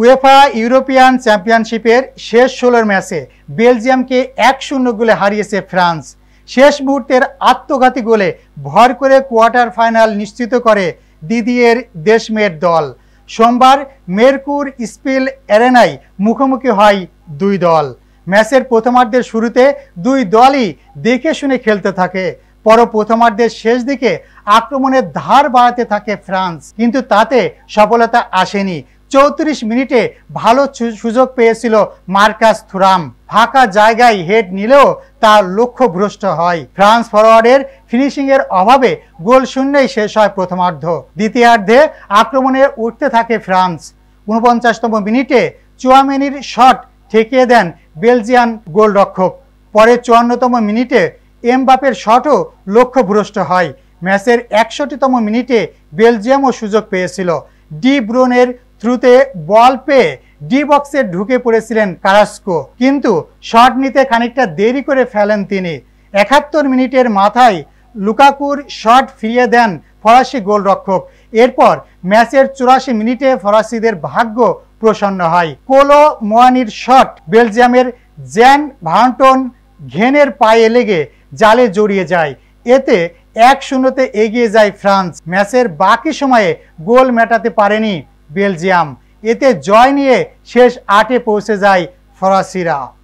UEFA European চ্যাম্পিয়নশিপের শেষ ষোলোর ম্যাচে বেলজিয়ামকে এক শূন্য গোলে হারিয়েছে ফ্রান্স শেষ মুহূর্তের আত্মঘাতী গোলে ভর করে কোয়ার্টার ফাইনাল নিশ্চিত করে দিদিয়ের দেশমের দল সোমবার মেরকুর স্পিল অ্যারেনায় মুখোমুখি হয় দুই দল ম্যাচের প্রথমার্ধের শুরুতে দুই দলই দেখে শুনে খেলতে থাকে পর প্রথমার্ধের শেষ দিকে আক্রমণের ধার বাড়াতে থাকে ফ্রান্স কিন্তু তাতে সফলতা আসেনি চৌত্রিশ মিনিটে ভালো সুযোগ পেয়েছিল মার্কাস থুরাম ফাঁকা জায়গায় হেড নিলেও তা ভ্রষ্ট হয় ফ্রান্স ফরওয়ার্ডের ফিনিশিংয়ের অভাবে গোল শূন্যেই শেষ হয় প্রথমার্ধ দ্বিতীয়ার্ধে আক্রমণে উঠতে থাকে ফ্রান্স উনপঞ্চাশতম মিনিটে চুয়ামেনির শট ঠেকিয়ে দেন বেলজিয়ান গোলরক্ষক পরে চুয়ান্নতম মিনিটে এমবাপের শটও লক্ষ্য ভ্রষ্ট হয় ম্যাচের একষট্টিতম মিনিটে বেলজিয়ামও সুযোগ পেয়েছিল ডি ব্রোনের থ্রুতে বল পেয়ে ডি বক্সে ঢুকে পড়েছিলেন কারাস্কো কিন্তু শট নিতে খানিকটা দেরি করে ফেলেন তিনি একাত্তর মিনিটের মাথায় লুকাকুর শট ফিরিয়ে দেন ফরাসি গোলরক্ষক এরপর ম্যাচের চুরাশি মিনিটে ফরাসিদের ভাগ্য প্রসন্ন হয় কোলো মোয়ানির শট বেলজিয়ামের জ্যান ভার্টন ঘেনের পায়ে লেগে জালে জড়িয়ে যায় এতে এক শূন্যতে এগিয়ে যায় ফ্রান্স ম্যাচের বাকি সময়ে গোল মেটাতে পারেনি বেলজিয়াম এতে জয় নিয়ে শেষ আটে পৌঁছে যায় ফরাসিরা